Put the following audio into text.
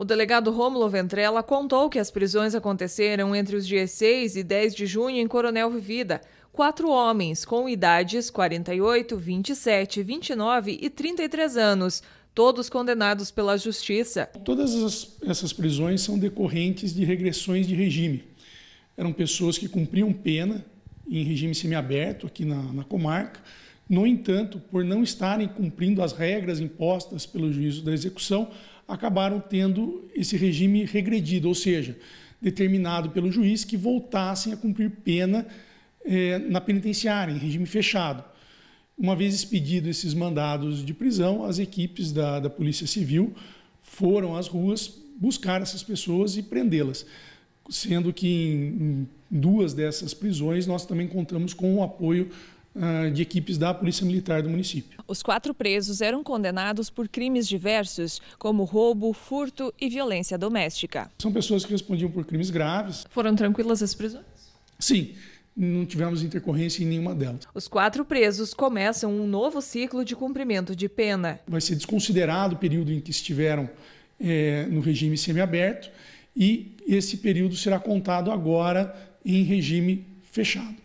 O delegado Rômulo Ventrella contou que as prisões aconteceram entre os dias 6 e 10 de junho em Coronel Vivida. Quatro homens com idades 48, 27, 29 e 33 anos, todos condenados pela Justiça. Todas as, essas prisões são decorrentes de regressões de regime. Eram pessoas que cumpriam pena em regime semiaberto aqui na, na comarca no entanto, por não estarem cumprindo as regras impostas pelo juízo da execução, acabaram tendo esse regime regredido, ou seja, determinado pelo juiz que voltassem a cumprir pena eh, na penitenciária, em regime fechado. Uma vez expedidos esses mandados de prisão, as equipes da, da Polícia Civil foram às ruas buscar essas pessoas e prendê-las, sendo que em, em duas dessas prisões nós também contamos com o apoio ah, de equipes da Polícia Militar do município. Os quatro presos eram condenados por crimes diversos, como roubo, furto e violência doméstica. São pessoas que respondiam por crimes graves. Foram tranquilas as prisões? Sim. Não tivemos intercorrência em nenhuma delas. Os quatro presos começam um novo ciclo de cumprimento de pena. Vai ser desconsiderado o período em que estiveram é, no regime semiaberto e esse período será contado agora em regime fechado.